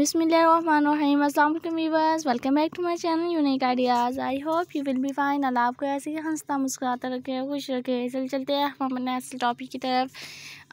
बिसमीम welcome back to my channel unique ideas I hope you will be fine अल्लाह आपको ऐसे ही हंसता मुस्कुराता रखे खुश रखे चल चलते हैं हम अपने असल टॉपिक की तरफ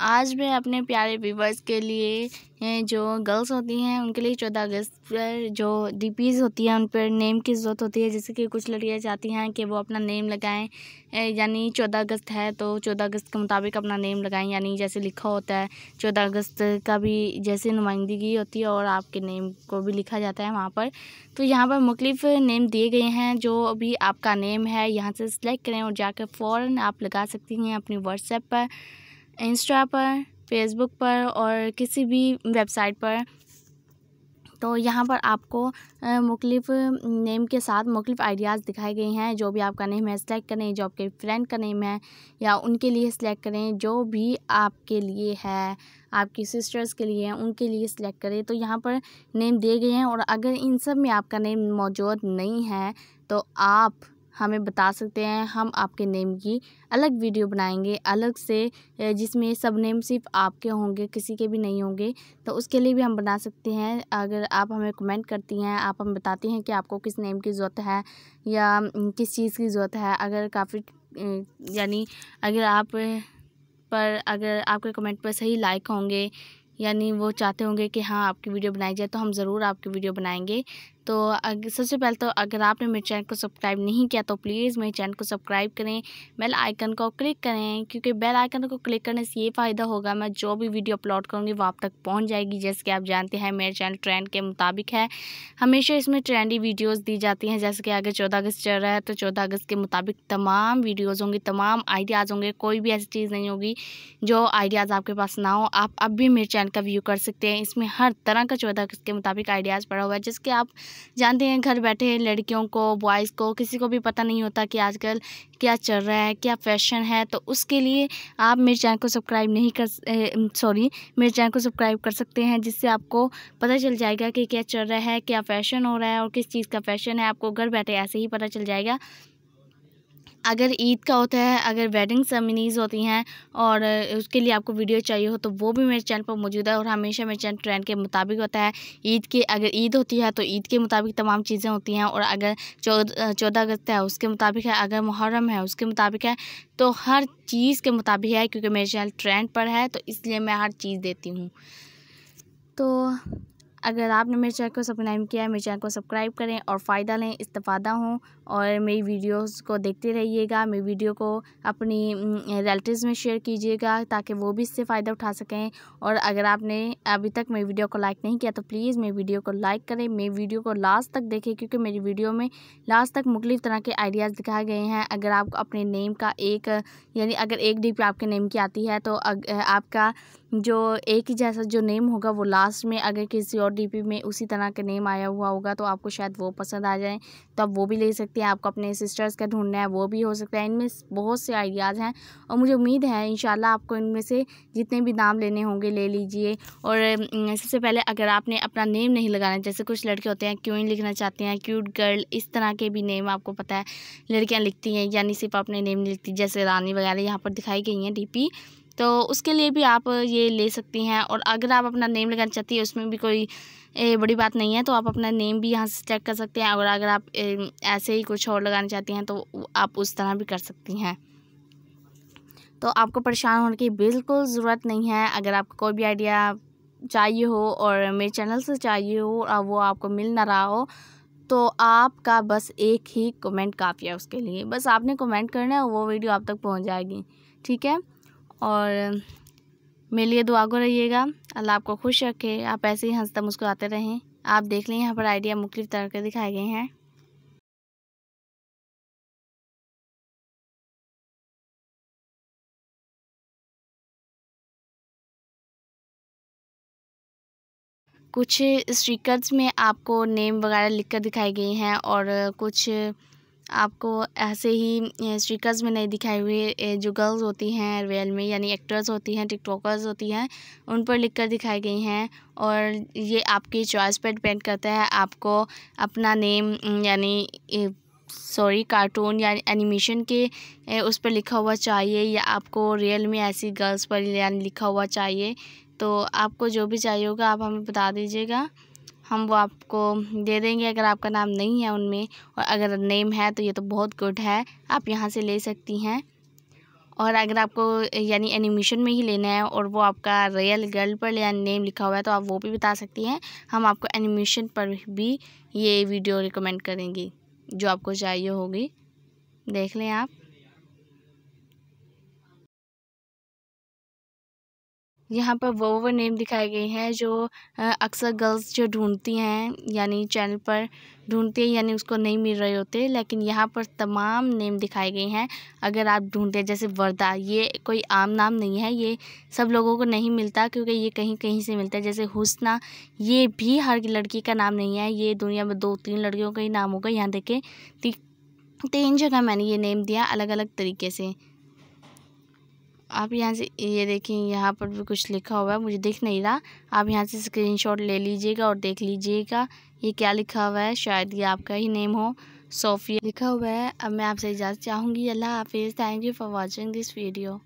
आज मैं अपने प्यारे व्यूवर्स के लिए जो गर्ल्स होती हैं उनके लिए चौदह अगस्त पर जो डीपीज़ होती हैं उन पर नेम की ज़रूरत होती है जैसे कि कुछ लड़कियाँ चाहती हैं कि वो अपना नेम लगाएं यानी चौदह अगस्त है तो चौदह अगस्त के मुताबिक अपना नेम लगाएं यानी जैसे लिखा होता है चौदह अगस्त का भी जैसे नुमाइंदगी होती है और आपके नेम को भी लिखा जाता है वहाँ पर तो यहाँ पर मुख्तफ नेम दिए गए हैं जो अभी आपका नेम है यहाँ से सिलेक्ट करें और जाकर फ़ौर आप लगा सकती हैं अपनी व्हाट्सएप पर इंस्टा पर फेसबुक पर और किसी भी वेबसाइट पर तो यहाँ पर आपको मुख्तफ नेम के साथ मुख्तफ आइडियाज़ दिखाई गई हैं जो भी आपका नेम है सिलेक्ट करें जो आपके फ्रेंड का नेम है या उनके लिए सिलेक्ट करें जो भी आपके लिए है आपकी सिस्टर्स के लिए उनके लिए सिलेक्ट करें तो यहाँ पर नेम दिए गए हैं और अगर इन सब में आपका नेम मौजूद नहीं है तो आप हमें बता सकते हैं हम आपके नेम की अलग वीडियो बनाएंगे अलग से जिसमें सब नेम सिर्फ आपके होंगे किसी के भी नहीं होंगे तो उसके लिए भी हम बना सकते हैं अगर आप हमें कमेंट करती हैं आप हम बताती हैं कि आपको किस नेम की ज़रूरत है या किस चीज़ की ज़रूरत है अगर काफ़ी यानी अगर आप पर अगर आपके कमेंट पर सही लाइक होंगे यानी वो चाहते होंगे कि हाँ आपकी वीडियो बनाई जाए तो हम ज़रूर आपकी वीडियो बनाएंगे तो सबसे पहले तो अगर आपने मेरे चैनल को सब्सक्राइब नहीं किया तो प्लीज़ मेरे चैनल को सब्सक्राइब करें बेल आइकन को क्लिक करें क्योंकि बेल आइकन को क्लिक करने से ये फ़ायदा होगा मैं जो भी वीडियो अपलोड करूँगी वो आप तक पहुँच जाएगी जैसे कि आप जानते हैं मेरे चैनल ट्रेंड के मुताबिक है हमेशा इसमें ट्रेंडी वीडियोज़ दी जाती हैं जैसे कि अगर चौदह अगस्त चल रहा है तो चौदह अगस्त के मुताबिक तमाम वीडियोज़ होंगी तमाम आइडियाज़ होंगे कोई भी ऐसी चीज़ नहीं होगी जो आइडियाज़ आपके पास ना हो आप अब भी मेरे चैनल का व्यू कर सकते हैं इसमें हर तरह का चौदह अगस्त के मुताबिक आइडियाज़ पड़ा हुआ है जिसके आप जानते हैं घर बैठे लड़कियों को बॉयज़ को किसी को भी पता नहीं होता कि आजकल क्या चल रहा है क्या फैशन है तो उसके लिए आप मेरे चैनल को सब्सक्राइब नहीं कर सॉरी मेरे चैनल को सब्सक्राइब कर सकते हैं जिससे आपको पता चल जाएगा कि क्या चल रहा है क्या फ़ैशन हो रहा है और किस चीज़ का फैशन है आपको घर बैठे ऐसे ही पता चल जाएगा अगर ईद का होता है अगर वेडिंग सेमिनीज़ होती हैं और उसके लिए आपको वीडियो चाहिए हो तो वो भी मेरे चैनल पर मौजूद है और हमेशा मेरे चैनल ट्रेंड के मुताबिक होता है ईद की अगर ईद होती है तो ईद के मुताबिक तमाम चीज़ें होती हैं और अगर चौदह अगस्त है उसके मुताबिक है अगर मुहर्रम है उसके मुताबिक है तो हर चीज़ के मुताबिक है क्योंकि मेरे चैनल ट्रेंड पर है तो इसलिए मैं हर चीज़ देती हूँ तो अगर आपने मेरे चैनल को सब्सक्राइब किया है मेरे चैनल को सब्सक्राइब करें और फ़ायदा लें इस्तफ़ादा हों और मेरी वीडियोस को देखते रहिएगा मेरी वीडियो को अपनी रिलेटिव में शेयर कीजिएगा ताकि वो भी इससे फ़ायदा उठा सकें और अगर आपने अभी तक मेरी वीडियो को लाइक नहीं किया तो प्लीज़ मेरी वीडियो को लाइक करें मेरी वीडियो को लास्ट तक देखें क्योंकि मेरी वीडियो में लास्ट तक मुख्तफ तरह के आइडियाज़ दिखाए गए हैं अगर आप अपने नेम का एक यानी अगर एक डी आपके नेम की आती है तो आपका जो एक ही जैसा जो नेम होगा वो लास्ट में अगर किसी और डी में उसी तरह का नेम आया हुआ होगा तो आपको शायद वो पसंद आ जाए तो आप वो भी ले सकते हैं आपको अपने सिस्टर्स का ढूंढना है वो भी हो सकता है इनमें बहुत से आइडियाज़ हैं और मुझे उम्मीद है इन आपको इनमें से जितने भी नाम लेने होंगे ले लीजिए और सबसे पहले अगर आपने अपना नेम नहीं लगाना जैसे कुछ लड़के होते हैं क्यों लिखना चाहते हैं क्यूट गर्ल इस तरह के भी नेम आपको पता है लड़कियाँ लिखती हैं यानी सिर्फ अपने नेम नहीं लिखती जैसे रानी वगैरह यहाँ पर दिखाई गई हैं डी तो उसके लिए भी आप ये ले सकती हैं और अगर आप अपना नेम लगाना चाहती हैं उसमें भी कोई ए, बड़ी बात नहीं है तो आप अपना नेम भी यहाँ से चेक कर सकते हैं और अगर आप ए, ऐसे ही कुछ और लगाना चाहती हैं तो आप उस तरह भी कर सकती हैं तो आपको परेशान होने की बिल्कुल ज़रूरत नहीं है अगर आपको कोई भी आइडिया चाहिए हो और मेरे चैनल से चाहिए हो और वो आपको मिल ना रहा हो तो आपका बस एक ही कमेंट काफ़ी है उसके लिए बस आपने कमेंट करना है वो वीडियो आप तक पहुंच जाएगी ठीक है और मेरे लिए दुआ को रहिएगा अल्लाह आपको खुश रखे आप ऐसे ही हंसता मुस्कुराते रहें आप देख लें यहाँ पर आइडिया मुख्त तरह के दिखाए गए हैं कुछ स्टिकर्स में आपको नेम वगैरह लिख कर दिखाई गई हैं और कुछ आपको ऐसे ही स्टिकर्स में नहीं दिखाई हुए जो गर्ल्स होती हैं रियल में यानी एक्टर्स होती हैं टिकटॉकर्स होती हैं उन पर लिख कर दिखाई गई हैं और ये आपकी चॉइस पर डिपेंड करता है आपको अपना नेम यानी सॉरी कार्टून या एनिमेशन के उस पर लिखा हुआ चाहिए या आपको रियल में ऐसी गर्ल्स पर यानी लिखा हुआ चाहिए तो आपको जो भी चाहिए होगा आप हमें बता दीजिएगा हम वो आपको दे देंगे अगर आपका नाम नहीं है उनमें और अगर नेम है तो ये तो बहुत गुड है आप यहाँ से ले सकती हैं और अगर आपको यानी एनिमेशन में ही लेना है और वो आपका रियल गर्ल पर या नेम लिखा हुआ है तो आप वो भी बता सकती हैं हम आपको एनिमेशन पर भी ये वीडियो रिकमेंड करेंगे जो आपको चाहिए होगी देख लें आप यहाँ पर वो वो नेम दिखाई गई हैं जो अक्सर गर्ल्स जो ढूंढती हैं यानी चैनल पर ढूंढती है यानी उसको नहीं मिल रहे होते लेकिन यहाँ पर तमाम नेम दिखाई गई हैं अगर आप ढूंढते हैं जैसे वर्दा ये कोई आम नाम नहीं है ये सब लोगों को नहीं मिलता क्योंकि ये कहीं कहीं से मिलता है जैसे हुसना ये भी हर लड़की का नाम नहीं है ये दुनिया में दो तीन लड़कियों का ही नाम होगा यहाँ देखें तीन जगह मैंने ये नेम दिया अलग अलग तरीके से आप यहाँ से ये देखें यहाँ पर भी कुछ लिखा हुआ है मुझे दिख नहीं रहा आप यहाँ से स्क्रीनशॉट ले लीजिएगा और देख लीजिएगा ये क्या लिखा हुआ है शायद ये आपका ही नेम हो सोफिया लिखा हुआ है अब मैं आपसे इजाज़त चाहूँगी अल्लाह हाफिज़ thank you for watching this video